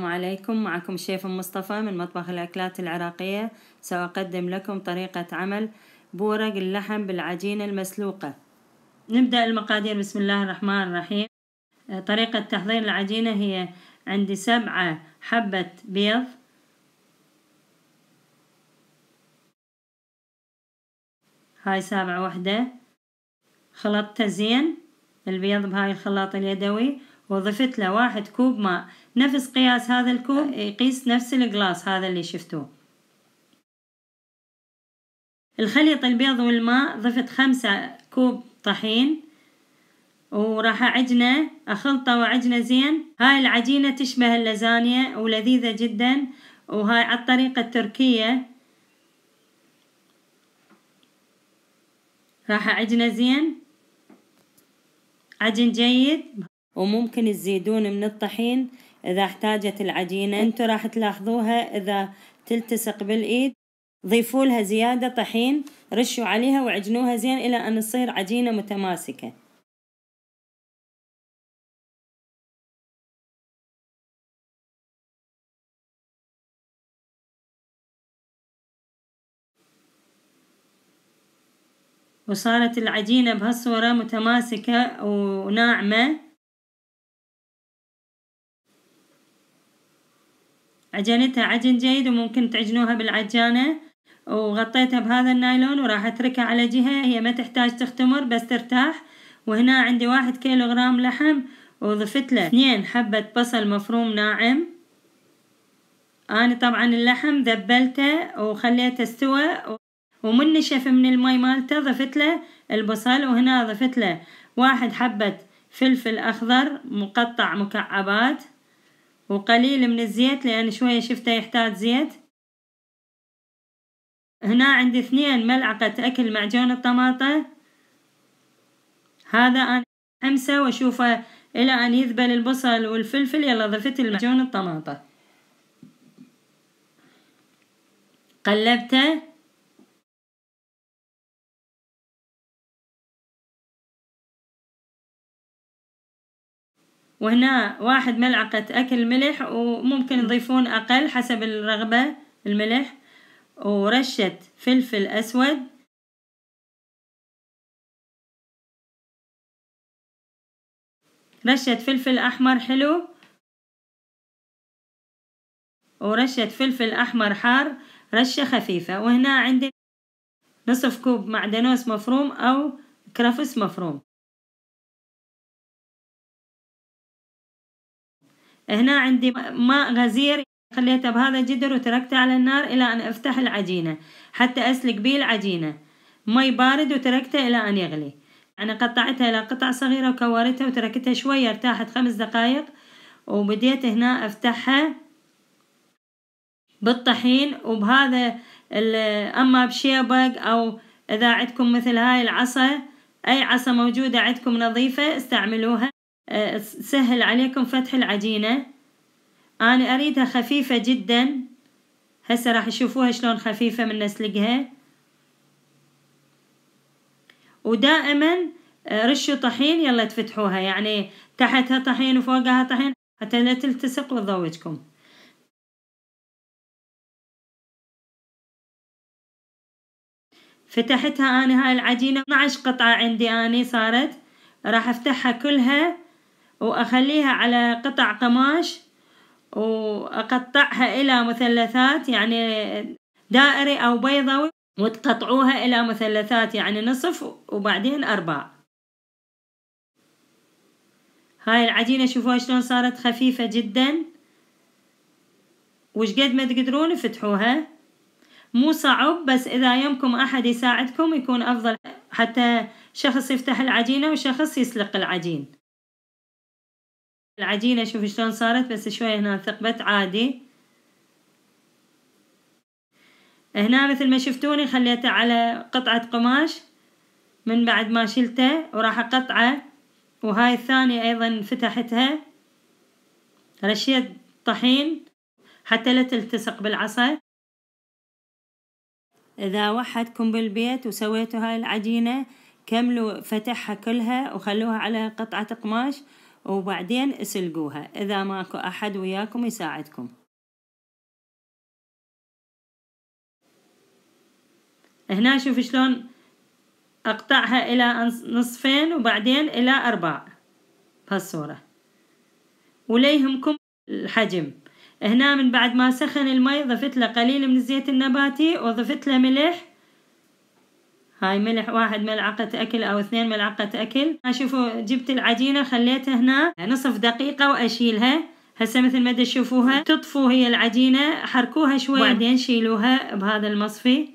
السلام عليكم معكم شيف مصطفى من مطبخ الأكلات العراقية سأقدم لكم طريقة عمل بورق اللحم بالعجينة المسلوقة نبدأ المقادير بسم الله الرحمن الرحيم آه، طريقة تحضير العجينة هي عندي سبعة حبة بيض هاي سابعة وحدة خلطتها زين البيض بهاي الخلاط اليدوي وضفت له واحد كوب ماء نفس قياس هذا الكوب يقيس نفس الجلاس هذا اللي شفتوه الخليط البيض والماء ضفت خمسة كوب طحين وراح أعجنه أخلطه وأعجنه زين هاي العجينة تشبه اللزانية ولذيذة جدا وهاي على الطريقة التركية راح أعجنه زين عجن جيد وممكن تزيدون من الطحين إذا احتاجت العجينة أنتوا راح تلاحظوها إذا تلتصق بالإيد ضيفوا لها زيادة طحين رشوا عليها وعجنوها زين إلى أن تصير عجينة متماسكة وصارت العجينة بهالصورة متماسكة وناعمة عجنتها عجن جيد وممكن تعجنوها بالعجانة وغطيتها بهذا النايلون وراح اتركها على جهة هي ما تحتاج تختمر بس ترتاح وهنا عندي واحد كيلو غرام لحم وضفت له اثنين حبة بصل مفروم ناعم أنا طبعا اللحم ذبلته وخليته استوى ومن نشف من المي مالته ضفت له البصل وهنا ضفت له واحد حبة فلفل أخضر مقطع مكعبات وقليل من الزيت لأن شوية شفته يحتاج زيت هنا عندي اثنين ملعقة أكل معجون الطماطة هذا أنا أمسه وأشوفه إلى أن يذبل البصل والفلفل يلا ضفت المعجون الطماطة قلبته وهنا واحد ملعقة أكل ملح وممكن يضيفون أقل حسب الرغبة الملح ورشة فلفل أسود رشة فلفل أحمر حلو ورشة فلفل أحمر حار رشة خفيفة وهنا عندي نصف كوب معدنوس مفروم أو كرفس مفروم هنا عندي ماء غزير خليته بهذا الجدر وتركته على النار إلى أن أفتح العجينة حتى أسلق بيه العجينة مي بارد وتركته إلى أن يغلي أنا قطعتها إلى قطع صغيرة وكورتها وتركتها شوية ارتاحت خمس دقايق وبديت هنا أفتحها بالطحين وبهذا أما بشيبق أو إذا عندكم مثل هاي العصا أي عصا موجودة عندكم نظيفة استعملوها سهل عليكم فتح العجينة أنا أريدها خفيفة جدا هسه راح تشوفوها شلون خفيفة من نسلقها ودائما آه، رشوا طحين يلا تفتحوها يعني تحتها طحين وفوقها طحين حتى لا تلتصق وتضوجكم فتحتها أنا هاي العجينة 12 قطعة عندي أنا صارت راح أفتحها كلها وأخليها على قطع قماش وأقطعها إلى مثلثات يعني دائري أو بيضوي وتقطعوها إلى مثلثات يعني نصف وبعدين أرباع هاي العجينة شوفوها شلون صارت خفيفة جدا وش قد ما تقدرون فتحوها مو صعب بس إذا يمكم أحد يساعدكم يكون أفضل حتى شخص يفتح العجينة وشخص يسلق العجين العجينة شوفي شلون صارت بس شوية هنا ثقبت عادي هنا مثل ما شفتوني خليته على قطعة قماش من بعد ما شلته وراح أقطعه وهاي الثانية أيضا فتحتها رشيت طحين حتى لا تلتصق بالعصا إذا وحدكم بالبيت وسويتوا هاي العجينة كملوا فتحها كلها وخلوها على قطعة قماش وبعدين اسلقوها إذا ماكو أحد وياكم يساعدكم هنا شوف شلون أقطعها إلى نصفين وبعدين إلى أرباع بهالصورة وليهمكم الحجم هنا من بعد ما سخن المي ضفت له قليل من الزيت النباتي وضفت له ملح هاي ملح واحد ملعقة أكل أو اثنين ملعقة أكل شوفوا جبت العجينة خليتها هنا نصف دقيقة وأشيلها هسه مثل ما تشوفوها تطفوا هي العجينة حركوها شوي بعدين شيلوها بهذا المصفي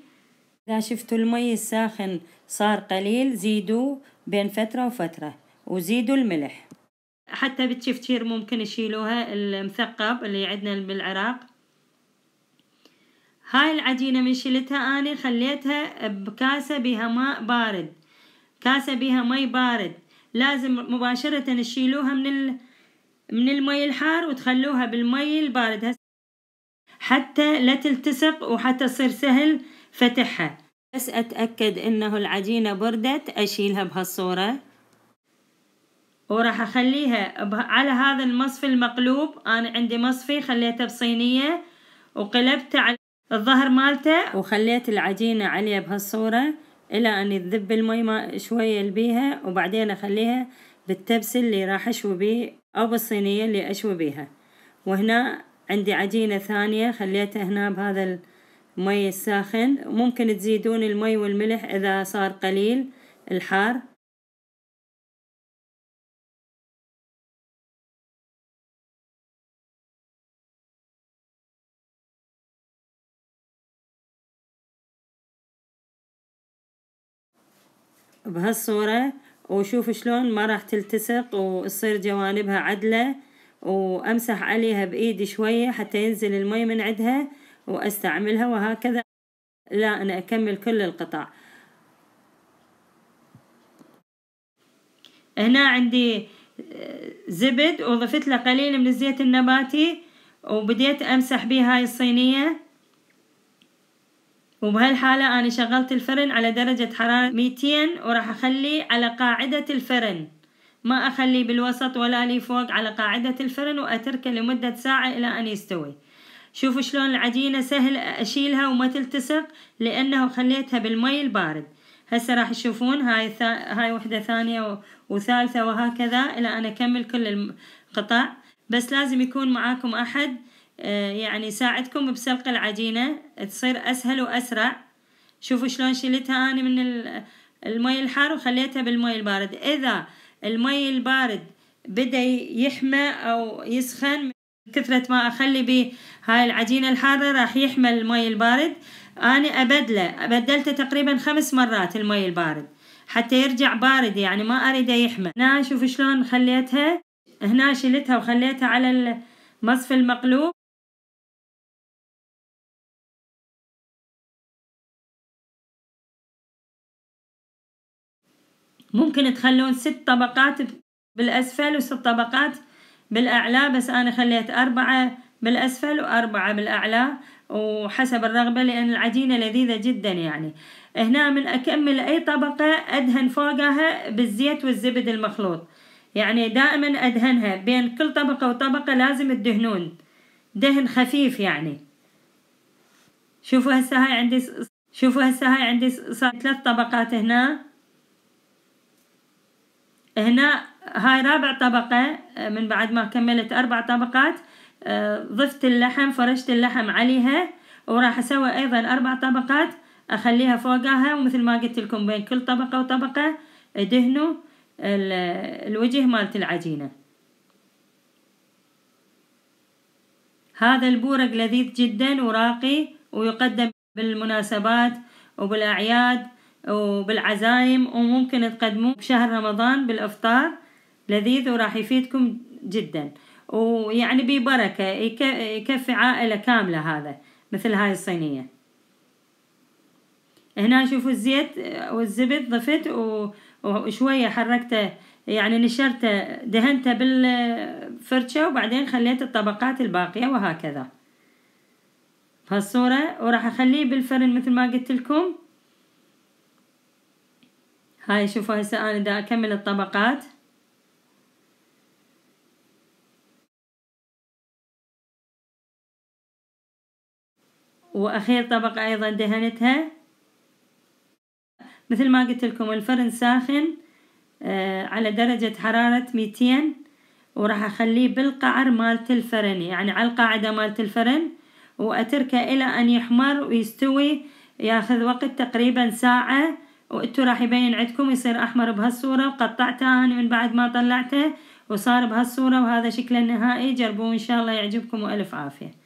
إذا شفتوا المي الساخن صار قليل زيدوا بين فترة وفترة وزيدوا الملح حتى بتشفتير ممكن تشيلوها المثقب اللي عندنا بالعراق هاي العجينة من شلتها أنا خليتها بكاسة بها ماء بارد كاسة بها مي بارد لازم مباشرة تشيلوها من ال... من المي الحار وتخلوها بالمي البارد حتى لا تلتصق وحتى تصير سهل فتحها بس أتأكد إنه العجينة بردت أشيلها بهالصورة وراح أخليها على هذا المصفي المقلوب أنا عندي مصفي خليته بصينية وقلبته على الظهر مالته وخليت العجينة عليه بهالصورة إلى أن يذب المي شوية بيها وبعدين أخليها بالتبس اللي راح أشوي بيه أو بالصينية اللي أشوي بيها وهنا عندي عجينة ثانية خليتها هنا بهذا المي الساخن ممكن تزيدون المي والملح إذا صار قليل الحار بهالصورة وشوف شلون ما راح تلتصق وتصير جوانبها عدلة وامسح عليها بايدي شوية حتى ينزل المي من عندها واستعملها وهكذا لا انا اكمل كل القطع هنا عندي آه، زبد وضفت له قليل من الزيت النباتي وبديت امسح بيه هاي الصينية وبهالحالة أنا شغلت الفرن على درجة حرارة 200 وراح أخليه على قاعدة الفرن ما أخليه بالوسط ولا لي فوق على قاعدة الفرن وأتركه لمدة ساعة إلى أن يستوي شوفوا شلون العجينة سهل أشيلها وما تلتصق لأنه خليتها بالمي البارد هسه راح تشوفون هاي ثا... هاي وحدة ثانية وثالثة وهكذا إلى أن أكمل كل القطع بس لازم يكون معاكم أحد آه، يعني ساعدكم بسلق العجينة تصير أسهل وأسرع شوفوا شلون شلتها أنا من المي الحار وخليتها بالمي البارد إذا المي البارد بدأ يحمى أو يسخن من كثرة ما أخلي به هاي العجينة الحارة راح يحمى المي البارد أنا أبدله بدلته تقريبا خمس مرات المي البارد حتى يرجع بارد يعني ما أريده يحمى هنا شوفوا شلون خليتها هنا شلتها وخليتها على المصف المقلوب ممكن تخلون ست طبقات بالأسفل وست طبقات بالأعلى بس أنا خليت أربعة بالأسفل وأربعة بالأعلى وحسب الرغبة لأن العجينة لذيذة جدا يعني هنا من أكمل أي طبقة أدهن فوقها بالزيت والزبد المخلوط يعني دائما أدهنها بين كل طبقة وطبقة لازم تدهنون دهن خفيف يعني شوفوا هسه هاي عندي شوفوا هسه هاي عندي صار ثلاث طبقات هنا هنا هاي رابع طبقة آه، من بعد ما كملت أربع طبقات آه، ضفت اللحم فرشت اللحم عليها وراح أسوي أيضا أربع طبقات أخليها فوقها ومثل ما قلت لكم بين كل طبقة وطبقة دهنوا الوجه مالت العجينة هذا البورق لذيذ جدا وراقي ويقدم بالمناسبات وبالأعياد وبالعزايم وممكن تقدموه بشهر رمضان بالافطار لذيذ وراح يفيدكم جدا ويعني ببركة يكفي عائلة كاملة هذا مثل هاي الصينية هنا شوفوا الزيت والزبد ضفت وشوية حركته يعني نشرته دهنته بالفرشة وبعدين خليت الطبقات الباقية وهكذا بهالصورة وراح اخليه بالفرن مثل ما قلت لكم هاي شوفوا هسه انا دا اكمل الطبقات واخير طبقة ايضا دهنتها مثل ما قلت لكم الفرن ساخن آه، على درجة حرارة ميتين وراح اخليه بالقعر مالت الفرن يعني على القاعدة مالت الفرن واتركه الى ان يحمر ويستوي ياخذ وقت تقريبا ساعة وانتو راح يبين عندكم يصير احمر بهالصورة وقطعته انا من بعد ما طلعته وصار بهالصورة وهذا شكله النهائي جربوه ان شاء الله يعجبكم والف عافية